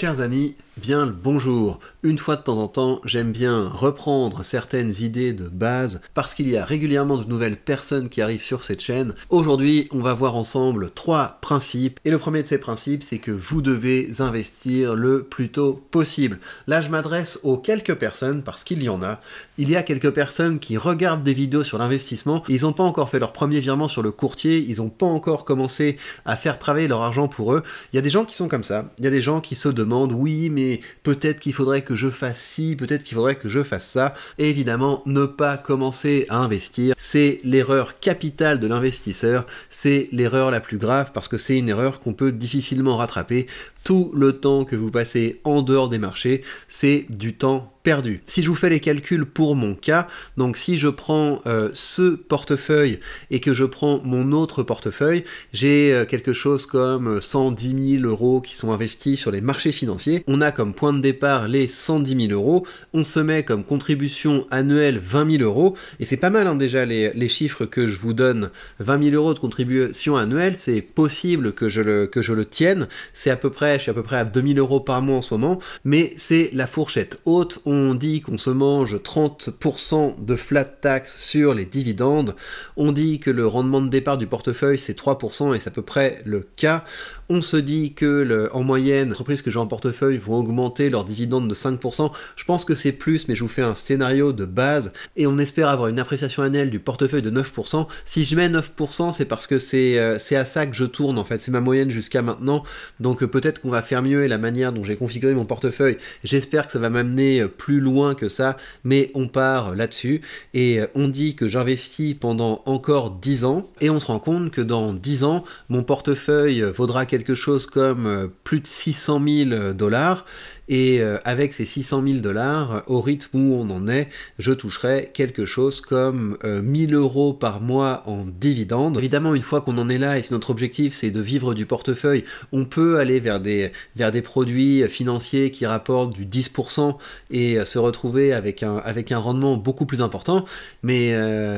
chers amis bien le bonjour. Une fois de temps en temps, j'aime bien reprendre certaines idées de base parce qu'il y a régulièrement de nouvelles personnes qui arrivent sur cette chaîne. Aujourd'hui, on va voir ensemble trois principes et le premier de ces principes, c'est que vous devez investir le plus tôt possible. Là, je m'adresse aux quelques personnes parce qu'il y en a. Il y a quelques personnes qui regardent des vidéos sur l'investissement, ils n'ont pas encore fait leur premier virement sur le courtier, ils n'ont pas encore commencé à faire travailler leur argent pour eux. Il y a des gens qui sont comme ça. Il y a des gens qui se demandent "Oui, mais peut-être qu'il faudrait que je fasse ci, peut-être qu'il faudrait que je fasse ça. évidemment, ne pas commencer à investir, c'est l'erreur capitale de l'investisseur, c'est l'erreur la plus grave parce que c'est une erreur qu'on peut difficilement rattraper. Tout le temps que vous passez en dehors des marchés, c'est du temps perdu. Si je vous fais les calculs pour mon cas, donc si je prends euh, ce portefeuille et que je prends mon autre portefeuille, j'ai euh, quelque chose comme 110 euh, 000 euros qui sont investis sur les marchés financiers. On a comme point de départ les 110 000 euros. On se met comme contribution annuelle 20 000 euros. Et c'est pas mal hein, déjà les, chiffres que je vous donne. 20 000 euros de contribution annuelle, c'est possible que je le, que je le tienne. C'est à peu près, je suis à peu près à 2 000 euros par mois en ce moment, mais c'est la fourchette haute on dit qu'on se mange 30% de flat tax sur les dividendes, on dit que le rendement de départ du portefeuille c'est 3% et c'est à peu près le cas, on se dit que en moyenne, les entreprises que j'ai en portefeuille vont augmenter leurs dividendes de 5%, je pense que c'est plus mais je vous fais un scénario de base et on espère avoir une appréciation annuelle du portefeuille de 9%, si je mets 9% c'est parce que euh, c'est à ça que je tourne en fait, c'est ma moyenne jusqu'à maintenant, donc euh, peut-être qu'on va faire mieux et la manière dont j'ai configuré mon portefeuille, j'espère que ça va m'amener euh, plus loin que ça, mais on part là-dessus et euh, on dit que j'investis pendant encore dix ans et on se rend compte que dans dix ans, mon portefeuille vaudra quelque chose comme euh, plus de 600 000 dollars et euh, avec ces 600 000 dollars, euh, au rythme où on en est, je toucherai quelque chose comme 1000 euh, euros par mois en dividendes. Évidemment, une fois qu'on en est là, et si notre objectif c'est de vivre du portefeuille, on peut aller vers des, des produits financiers qui rapportent du 10% et se retrouver avec un, avec un rendement beaucoup plus important. Mais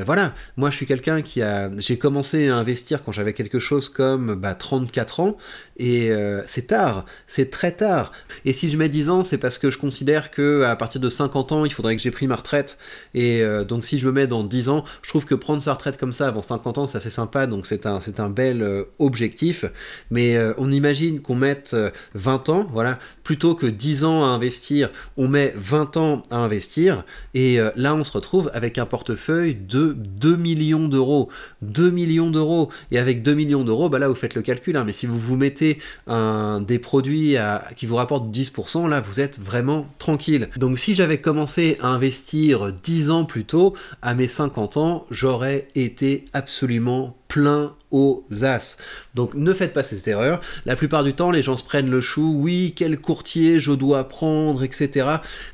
voilà, moi je suis quelqu'un qui a... J'ai commencé à investir quand j'avais quelque chose comme 34 bah, ans, et c'est tard, c'est très tard. Et si je mets c'est parce que je considère que à partir de 50 ans, il faudrait que j'ai pris ma retraite. Et euh, donc si je me mets dans 10 ans, je trouve que prendre sa retraite comme ça avant 50 ans, c'est assez sympa, donc c'est un, c'est un bel euh, objectif. Mais euh, on imagine qu'on mette 20 ans, voilà, plutôt que 10 ans à investir, on met 20 ans à investir. Et là, on se retrouve avec un portefeuille de 2 millions d'euros. 2 millions d'euros. Et avec 2 millions d'euros, bah là, vous faites le calcul, hein. mais si vous vous mettez un, des produits qui vous rapporte 10%, vous êtes vraiment tranquille. Donc si j'avais commencé à investir dix ans plus tôt, à mes 50 ans, j'aurais été absolument plein aux as. Donc ne faites pas cette erreur. La plupart du temps, les gens se prennent le chou. Oui, quel courtier je dois prendre, etc.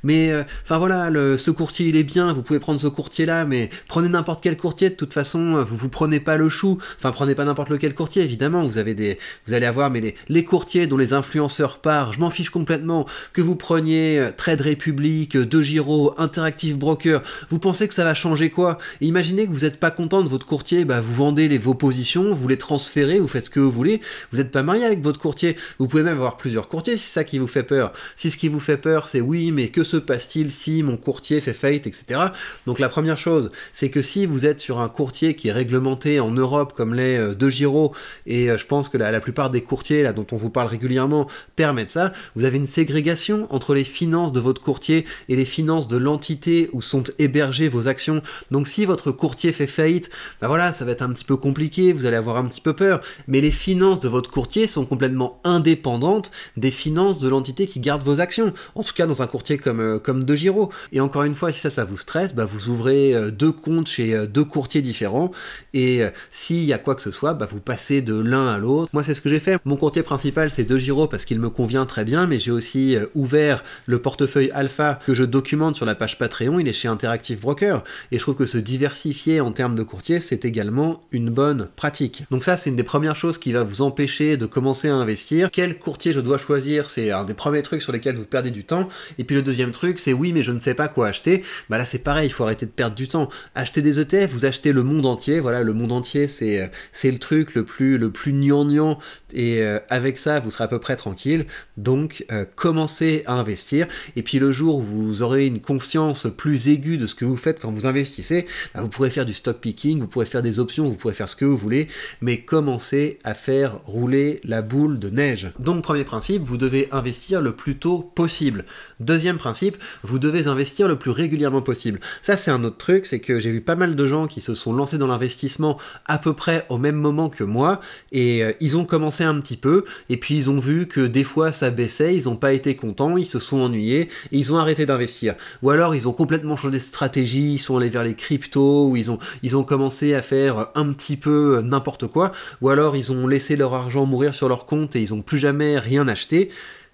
Mais euh, enfin voilà, ce courtier il est bien. Vous pouvez prendre ce courtier là, mais prenez n'importe quel courtier. De toute façon, euh, vous vous prenez pas le chou. Enfin, prenez pas n'importe lequel courtier. Évidemment, vous avez des, vous allez avoir, mais les, courtiers dont les influenceurs partent, je m'en fiche complètement. Que vous preniez euh, Trade Republic, De Giro, Interactive Broker, vous pensez que ça va changer quoi Imaginez que vous n'êtes pas content de votre courtier, bah vous vendez les, vos positions vous les transférez, vous faites ce que vous voulez, vous n'êtes pas marié avec votre courtier, vous pouvez même avoir plusieurs courtiers, c'est ça qui vous fait peur. Si ce qui vous fait peur, c'est oui, mais que se passe-t-il si mon courtier fait faillite, etc. Donc la première chose, c'est que si vous êtes sur un courtier qui est réglementé en Europe comme les euh, De Giro, et euh, je pense que la, plupart des courtiers là, dont on vous parle régulièrement permettent ça, vous avez une ségrégation entre les finances de votre courtier et les finances de l'entité où sont hébergées vos actions. Donc si votre courtier fait faillite, ben voilà, ça va être un petit peu compliqué, vous allez avoir un petit peu peur, mais les finances de votre courtier sont complètement indépendantes des finances de l'entité qui garde vos actions, en tout cas dans un courtier comme, euh, comme De Giro. Et encore une fois, si ça, ça vous stresse, bah, vous ouvrez euh, deux comptes chez euh, deux courtiers différents, et s'il y a quoi que ce soit, bah, vous passez de l'un à l'autre. Moi, c'est ce que j'ai fait. Mon courtier principal, c'est De Giro, parce qu'il me convient très bien, mais j'ai aussi ouvert le portefeuille alpha que je documente sur la page Patreon, il est chez Interactive Broker, et je trouve que se diversifier en termes de courtier, c'est également une bonne pratique. Donc ça, c'est une des premières choses qui va vous empêcher de commencer à investir. Quel courtier je dois choisir C'est un des premiers trucs sur lesquels vous perdez du temps. Et puis le deuxième truc, c'est oui, mais je ne sais pas quoi acheter. Bah là, c'est pareil, il faut arrêter de perdre du temps. Acheter des ETF, vous achetez le monde entier. Voilà, le monde entier, c'est le truc le plus le plus gnangnan. Et euh, avec ça, vous serez à peu près tranquille. Donc, euh, commencez à investir. Et puis le jour où vous aurez une confiance plus aiguë de ce que vous faites quand vous investissez, bah, vous pourrez faire du stock picking, vous pourrez faire des options, vous pourrez faire ce que vous voulez mais commencer à faire rouler la boule de neige. Donc premier principe, vous devez investir le plus tôt possible. Deuxième principe, vous devez investir le plus régulièrement possible. Ça c'est un autre truc, c'est que j'ai vu pas mal de gens qui se sont lancés dans l'investissement à peu près au même moment que moi, et euh, ils ont commencé un petit peu, et puis ils ont vu que des fois ça baissait, ils n'ont pas été contents, ils se sont ennuyés, et ils ont arrêté d'investir. Ou alors ils ont complètement changé de stratégie, ils sont allés vers les cryptos, ou ils ont, ils ont commencé à faire un petit peu euh, n'importe quoi, ou alors ils ont laissé leur argent mourir sur leur compte et ils n'ont plus jamais rien acheté.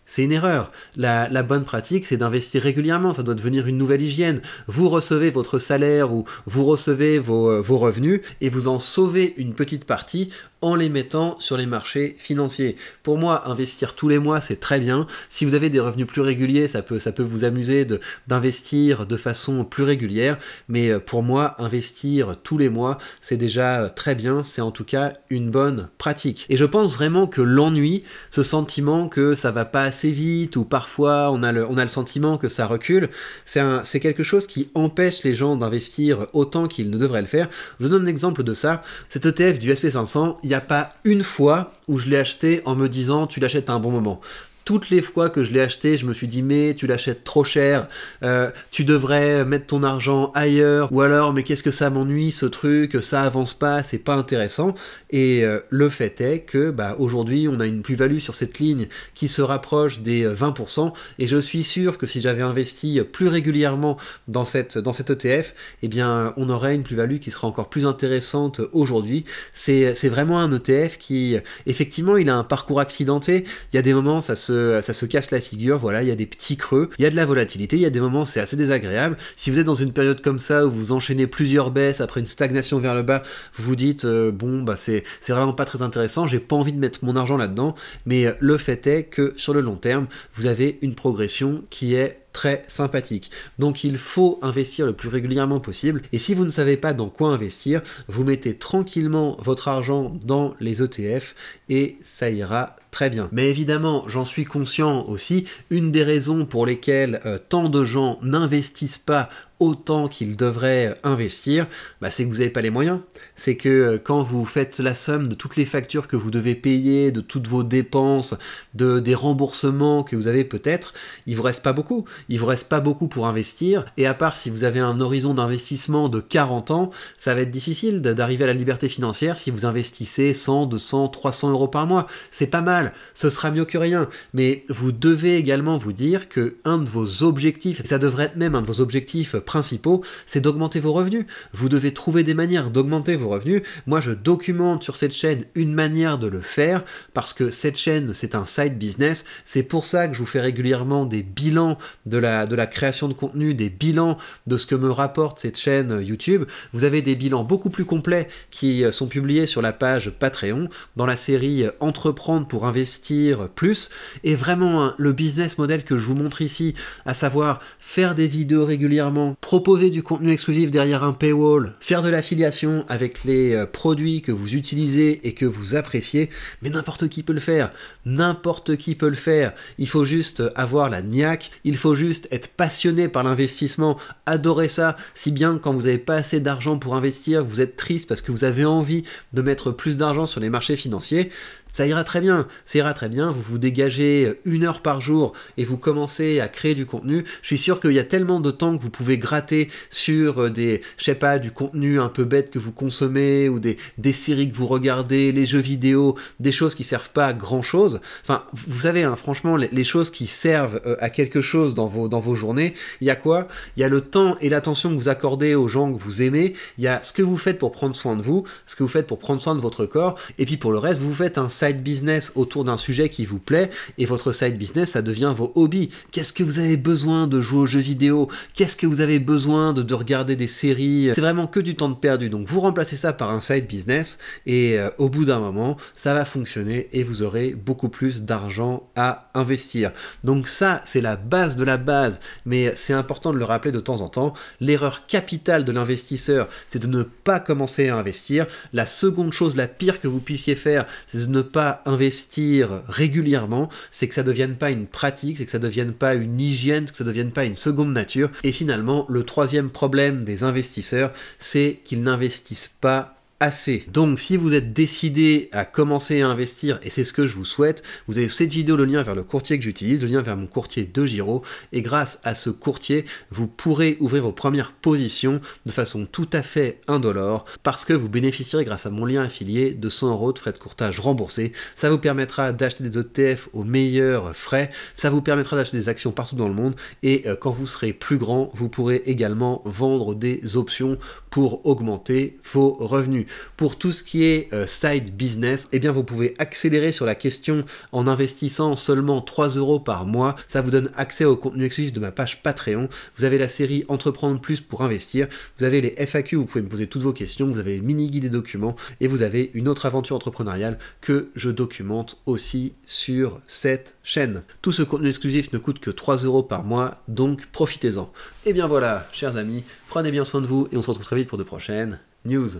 C'est une erreur. La, bonne pratique, c'est d'investir régulièrement. Ça doit devenir une nouvelle hygiène. Vous recevez votre salaire ou vous recevez euh, vos, revenus et vous en sauvez une petite partie en les mettant sur les marchés financiers. Pour moi, investir tous les mois, c'est très bien. Si vous avez des revenus plus réguliers, ça peut, ça peut vous amuser d'investir de, de, façon plus régulière. Mais euh, pour moi, investir tous les mois, c'est déjà euh, très bien. C'est en tout cas une bonne pratique. Et je pense vraiment que l'ennui, ce sentiment que ça va pas assez vite ou parfois on a le, on a le sentiment que ça recule. C'est quelque chose qui empêche les gens d'investir autant qu'ils ne devraient le faire. Je vous donne un exemple de ça. Cet ETF du SP500, il n'y a pas une fois où je l'ai acheté en me disant tu l'achètes à un bon moment toutes les fois que je l'ai acheté, je me suis dit mais tu l'achètes trop cher, euh, tu devrais mettre ton argent ailleurs, ou alors mais qu'est-ce que ça m'ennuie ce truc, ça avance pas, c'est pas intéressant. Et euh, le fait est que bah, aujourd'hui on a une plus-value sur cette ligne qui se rapproche des 20%, euh, et je suis sûr que si j'avais investi plus régulièrement dans cette dans cet ETF, eh bien on aurait une plus-value qui sera encore plus intéressante aujourd'hui. C'est vraiment un ETF qui effectivement il a un parcours accidenté, il y a des moments ça se ça se casse la figure, voilà, il y a des petits creux, il y a de la volatilité, il y a des moments c'est assez désagréable. Si vous êtes dans une période comme ça où vous enchaînez plusieurs baisses après une stagnation vers le bas, vous vous dites euh, bon bah c'est vraiment pas très intéressant, j'ai pas envie de mettre mon argent là-dedans, mais euh, le fait est que sur le long terme, vous avez une progression qui est très sympathique. Donc il faut investir le plus régulièrement possible. Et si vous ne savez pas dans quoi investir, vous mettez tranquillement votre argent dans les ETF et ça ira très bien. Mais évidemment, j'en suis conscient aussi, une des raisons pour lesquelles euh, tant de gens n'investissent pas autant qu'ils devraient investir, bah, c'est que vous n'avez pas les moyens. C'est que euh, quand vous faites la somme de toutes les factures que vous devez payer, de toutes vos dépenses, de, des remboursements que vous avez peut-être, il vous reste pas beaucoup. Il vous reste pas beaucoup pour investir. Et à part si vous avez un horizon d'investissement de 40 ans, ça va être difficile d'arriver à la liberté financière si vous investissez 100, 200, 300 euros par mois. C'est pas mal. Ce sera mieux que rien. Mais vous devez également vous dire que un de vos objectifs, ça devrait être même un de vos objectifs principaux, c'est d'augmenter vos revenus. Vous devez trouver des manières d'augmenter vos revenus. Moi, je documente sur cette chaîne une manière de le faire parce que cette chaîne, c'est un side business. C'est pour ça que je vous fais régulièrement des bilans de la, de la création de contenu, des bilans de ce que me rapporte cette chaîne euh, YouTube. Vous avez des bilans beaucoup plus complets qui euh, sont publiés sur la page Patreon dans la série euh, Entreprendre pour investir plus. Et vraiment, hein, le business model que je vous montre ici, à savoir faire des vidéos régulièrement proposer du contenu exclusif derrière un paywall, faire de l'affiliation avec les euh, produits que vous utilisez et que vous appréciez, mais n'importe qui peut le faire, n'importe qui peut le faire, il faut juste avoir la niaque, il faut juste être passionné par l'investissement, adorer ça, si bien quand vous n'avez pas assez d'argent pour investir, vous êtes triste parce que vous avez envie de mettre plus d'argent sur les marchés financiers, ça ira très bien, ça ira très bien, vous vous dégagez euh, une heure par jour et vous commencez à créer du contenu, je suis sûr qu'il y a tellement de temps que vous pouvez gratter sur euh, des, je sais pas, du contenu un peu bête que vous consommez ou des, des séries que vous regardez, les jeux vidéo, des choses qui servent pas à grand chose. Enfin, vous savez, hein, franchement, les, choses qui servent euh, à quelque chose dans vos, dans vos journées, il y a quoi Il y a le temps et l'attention que vous accordez aux gens que vous aimez, il y a ce que vous faites pour prendre soin de vous, ce que vous faites pour prendre soin de votre corps, et puis pour le reste, vous faites un business autour d'un sujet qui vous plaît, et votre side business, ça devient vos hobbies. Qu'est-ce que vous avez besoin de jouer aux jeux vidéo Qu'est-ce que vous avez besoin de, regarder des séries C'est vraiment que du temps de perdu. Donc vous remplacez ça par un side business, et euh, au bout d'un moment, ça va fonctionner, et vous aurez beaucoup plus d'argent à investir. Donc ça, c'est la base de la base, mais c'est important de le rappeler de temps en temps. L'erreur capitale de l'investisseur, c'est de ne pas commencer à investir. La seconde chose la pire que vous puissiez faire, c'est de ne pas pas investir régulièrement, c'est que ça devienne pas une pratique, c'est que ça devienne pas une hygiène, que ça devienne pas une seconde nature. Et finalement, le troisième problème des investisseurs, c'est qu'ils n'investissent pas assez. Donc si vous êtes décidé à commencer à investir, et c'est ce que je vous souhaite, vous avez cette vidéo le lien vers le courtier que j'utilise, le lien vers mon courtier de Giro, et grâce à ce courtier, vous pourrez ouvrir vos premières positions de façon tout à fait indolore, parce que vous bénéficierez grâce à mon lien affilié de 100 euros de frais de courtage remboursés. Ça vous permettra d'acheter des ETF aux meilleurs frais, ça vous permettra d'acheter des actions partout dans le monde, et euh, quand vous serez plus grand, vous pourrez également vendre des options pour augmenter vos revenus. Pour tout ce qui est euh, side business, eh bien vous pouvez accélérer sur la question en investissant seulement 3 euros par mois. Ça vous donne accès au contenu exclusif de ma page Patreon. Vous avez la série Entreprendre plus pour investir. Vous avez les FAQ où vous pouvez me poser toutes vos questions. Vous avez le mini-guide des documents. Et vous avez une autre aventure entrepreneuriale que je documente aussi sur cette chaîne. Tout ce contenu exclusif ne coûte que 3 euros par mois, donc profitez-en. Et eh bien voilà, chers amis, prenez bien soin de vous et on se retrouve très vite pour de prochaines news.